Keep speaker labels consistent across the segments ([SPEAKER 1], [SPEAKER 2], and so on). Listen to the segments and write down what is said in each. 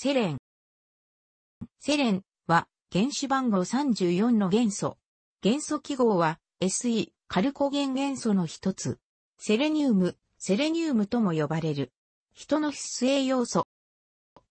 [SPEAKER 1] セレン。セレンは原子番号34の元素。元素記号は SE カルコゲン元素の一つ。セレニウム、セレニウムとも呼ばれる。人の必須栄養素。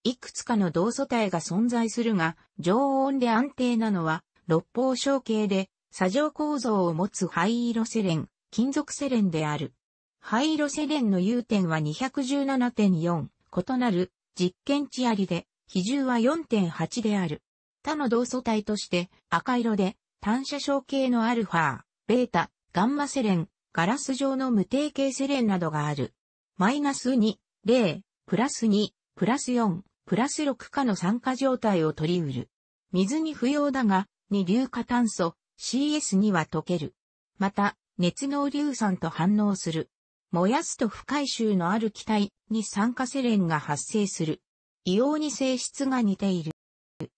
[SPEAKER 1] いくつかの同素体が存在するが、常温で安定なのは、六方小径で、砂状構造を持つ灰色セレン、金属セレンである。灰色セレンの融点は217.4、異なる実験値ありで、比重は4.8である。他の同素体として赤色で単射小系のアルファ、ベータ、ガンマセレン、ガラス状の無定型セレンなどがある。マイナス2、0、プラス2、プラス4、プラス6かの酸化状態を取り得る。水に不要だが、二硫化炭素、CS には溶ける。また、熱の硫酸と反応する。燃やすと不回収のある気体に酸化セレンが発生する。異様に性質が似ている。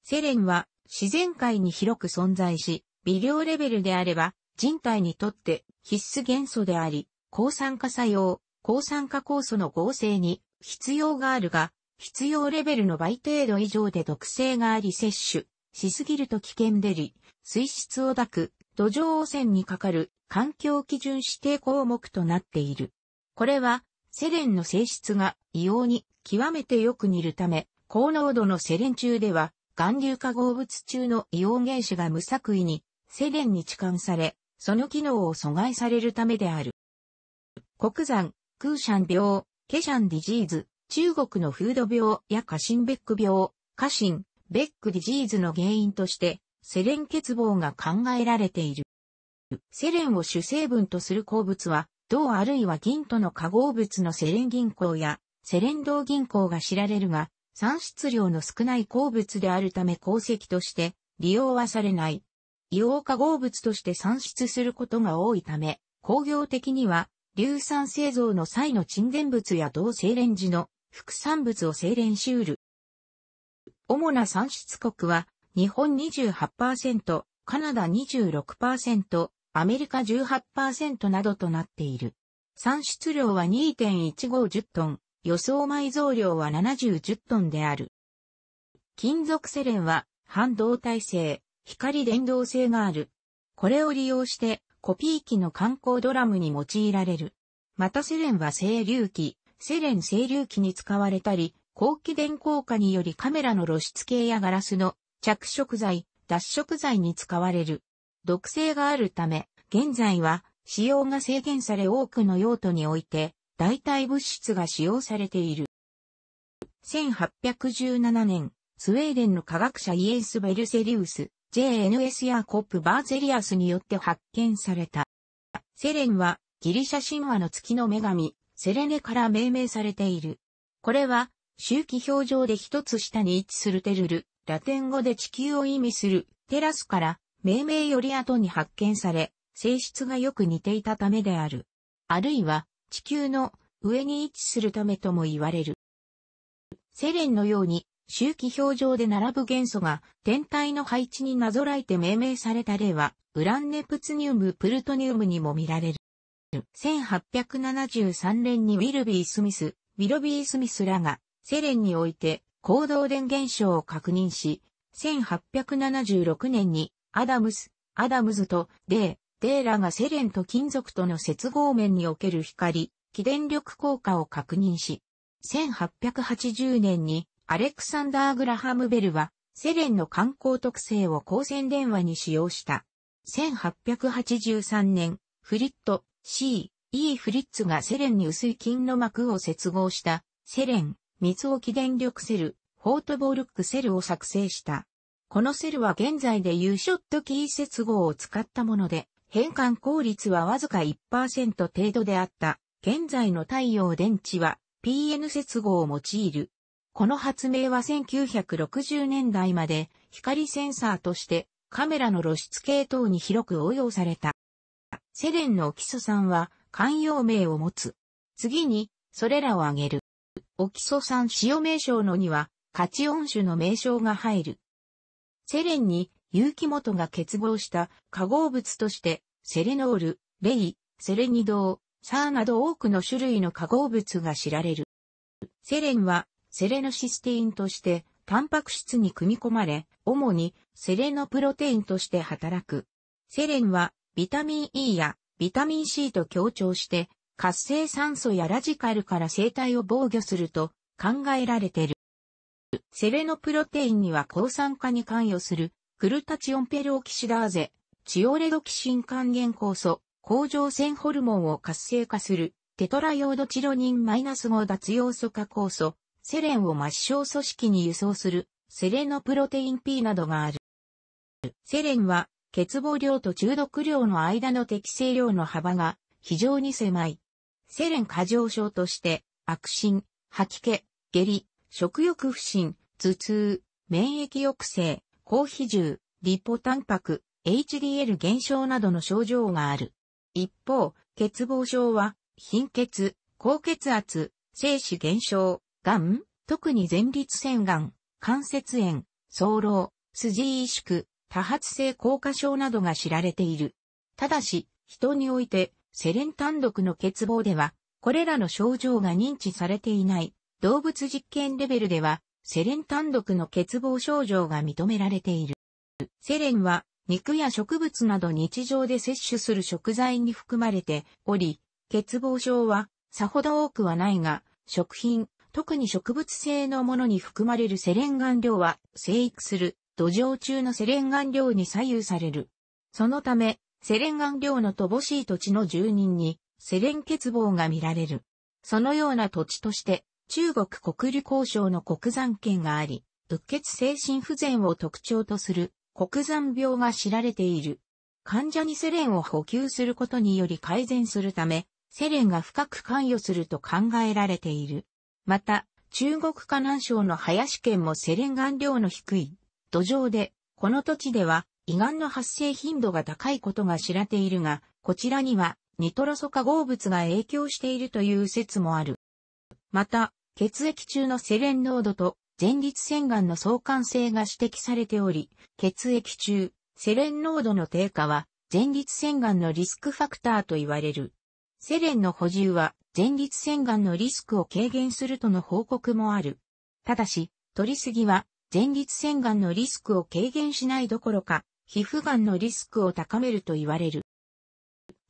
[SPEAKER 1] セレンは自然界に広く存在し、微量レベルであれば人体にとって必須元素であり、抗酸化作用、抗酸化酵素の合成に必要があるが、必要レベルの倍程度以上で毒性があり摂取しすぎると危険でり、水質を抱く土壌汚染にかかる環境基準指定項目となっている。これは、セレンの性質が異様に極めてよく似るため、高濃度のセレン中では、含硫化合物中の異様原子が無作為にセレンに置換され、その機能を阻害されるためである。国山、空山病、ケシャンディジーズ、中国のフード病やカシンベック病、カシン、ベックディジーズの原因として、セレン欠乏が考えられている。セレンを主成分とする鉱物は、銅あるいは銀との化合物のセレン銀行やセレン銅銀行が知られるが、産出量の少ない鉱物であるため鉱石として利用はされない。硫黄化合物として産出することが多いため、工業的には、硫酸製造の際の沈殿物や銅精錬時の副産物を精錬し得る。主な産出国は、日本28%、カナダ26%、アメリカ18%などとなっている。産出量は2 1 5 0トン、予想埋蔵量は7010トンである。金属セレンは半導体性、光伝導性がある。これを利用してコピー機の観光ドラムに用いられる。またセレンは整流機、セレン整流機に使われたり、高気電効果によりカメラの露出系やガラスの着色剤、脱色剤に使われる。毒性があるため、現在は使用が制限され多くの用途において代替物質が使用されている。1817年、スウェーデンの科学者イエンス・ベルセリウス、JNS やコップ・バーゼリアスによって発見された。セレンはギリシャ神話の月の女神、セレネから命名されている。これは、周期表上で一つ下に位置するテルル、ラテン語で地球を意味するテラスから命名より後に発見され、性質がよく似ていたためである。あるいは、地球の上に位置するためとも言われる。セレンのように、周期表上で並ぶ元素が天体の配置になぞらえて命名された例は、ウランネプツニウム、プルトニウムにも見られる。1873年にウィルビー・スミス、ウィロビー・スミスらが、セレンにおいて、行動電現象を確認し、1876年にアダムス、アダムズとデー、デーラがセレンと金属との接合面における光、起電力効果を確認し、1880年にアレクサンダー・グラハム・ベルはセレンの観光特性を光線電話に使用した。1883年、フリット、C、E フリッツがセレンに薄い金の膜を接合したセレン、密を起電力セル、フォートボルックセルを作成した。このセルは現在で U ショットキー接合を使ったもので、変換効率はわずか1%程度であった。現在の太陽電池は PN 接合を用いる。この発明は1960年代まで光センサーとしてカメラの露出系統に広く応用された。セレンの基礎酸は寛容名を持つ。次に、それらを挙げる。オキソ酸使用名称のには、カチオン種の名称が入る。セレンに有機元が結合した化合物として、セレノール、レイ、セレニドー、サーなど多くの種類の化合物が知られる。セレンは、セレノシステインとして、タンパク質に組み込まれ、主にセレノプロテインとして働く。セレンは、ビタミン E やビタミン C と強調して、活性酸素やラジカルから生体を防御すると考えられている。セレノプロテインには抗酸化に関与する、クルタチオンペルオキシダーゼ、チオレドキシン還元酵素、甲状腺ホルモンを活性化する、テトラヨードチロニン -5 脱要素化酵素、セレンを末梢組織に輸送する、セレノプロテイン P などがある。セレンは、欠乏量と中毒量の間の適正量の幅が非常に狭い。セレン過剰症として、悪心、吐き気、下痢、食欲不振、頭痛、免疫抑制、高比重、リポタンパク、HDL 減少などの症状がある。一方、欠乏症は、貧血、高血圧、精子減少、癌、特に前立腺癌、関節炎、早漏、筋萎縮、多発性硬化症などが知られている。ただし、人において、セレン単独の欠乏では、これらの症状が認知されていない動物実験レベルでは、セレン単独の欠乏症状が認められている。セレンは、肉や植物など日常で摂取する食材に含まれており、欠乏症は、さほど多くはないが、食品、特に植物性のものに含まれるセレン顔料は、生育する土壌中のセレン顔料に左右される。そのため、セレン顔料の乏しい土地の住人に、セレン欠乏が見られる。そのような土地として、中国国立交省の国山県があり、鬱血精神不全を特徴とする国山病が知られている。患者にセレンを補給することにより改善するため、セレンが深く関与すると考えられている。また、中国河南省の林県もセレン含量の低い土壌で、この土地では胃がんの発生頻度が高いことが知られているが、こちらにはニトロ素化合物が影響しているという説もある。また、血液中のセレン濃度と前立腺がんの相関性が指摘されており、血液中、セレン濃度の低下は前立腺がんのリスクファクターと言われる。セレンの補充は前立腺がんのリスクを軽減するとの報告もある。ただし、取りすぎは前立腺がんのリスクを軽減しないどころか、皮膚がんのリスクを高めると言われる。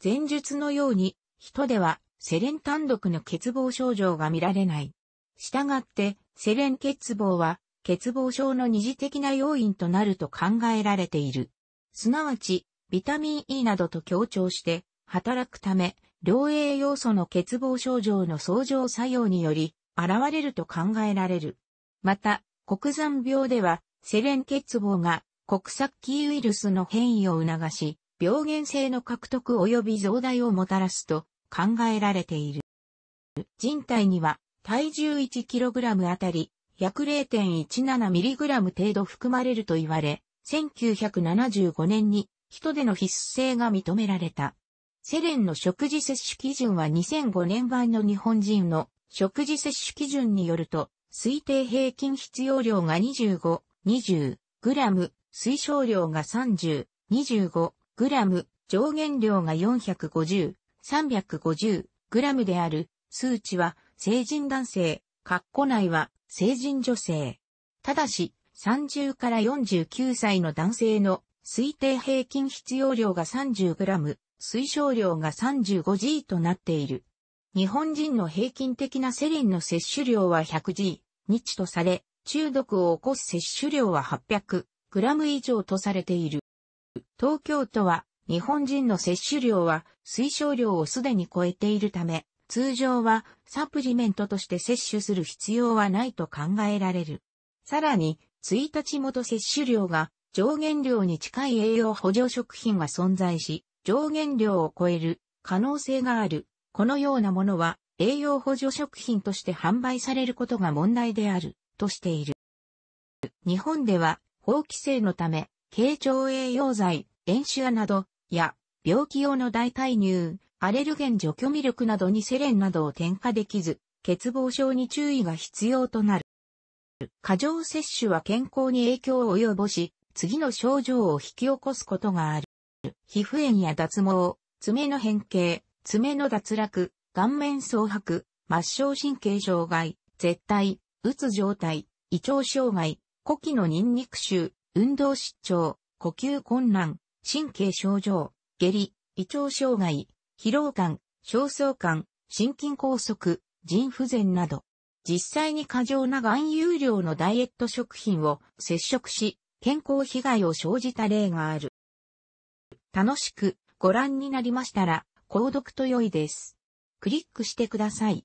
[SPEAKER 1] 前述のように、人ではセレン単独の欠乏症状が見られない。従って、セレン欠乏は、欠乏症の二次的な要因となると考えられている。すなわち、ビタミン E などと強調して、働くため、両栄要素の欠乏症状の相乗作用により、現れると考えられる。また、国産病では、セレン欠乏が、国キーウイルスの変異を促し、病原性の獲得及び増大をもたらすと考えられている。人体には体重 1kg あたり約 0.17mg 程度含まれると言われ、1975年に人での必須性が認められた。セレンの食事摂取基準は2005年版の日本人の食事摂取基準によると、推定平均必要量が25、20グラム、推奨量が30、25グラム、上限量が450、350グラムである数値は成人男性、括弧内は成人女性。ただし、30から49歳の男性の推定平均必要量が 30g、推奨量が 35g となっている。日本人の平均的なセリンの摂取量は 100g 日とされ、中毒を起こす摂取量は 800g 以上とされている。東京都は日本人の摂取量は推奨量をすでに超えているため、通常はサプリメントとして摂取する必要はないと考えられる。さらに、1日元摂取量が上限量に近い栄養補助食品が存在し、上限量を超える可能性がある。このようなものは栄養補助食品として販売されることが問題であるとしている。日本では法規制のため、軽腸栄養剤、塩酒アなど、や病気用の代替乳、アレルゲン除去ミルクなどにセレンなどを添加できず、欠乏症に注意が必要となる。過剰摂取は健康に影響を及ぼし、次の症状を引き起こすことがある。皮膚炎や脱毛、爪の変形、爪の脱落、顔面蒼白、末梢神経障害、絶対、うつ状態、胃腸障害、呼気のニンニク臭、運動失調、呼吸困難、神経症状、下痢、胃腸障害、疲労感、焦燥感、心筋梗塞、腎不全など、実際に過剰な含有量のダイエット食品を接触し、健康被害を生じた例がある。楽しくご覧になりましたら、購読と良いです。クリックしてください。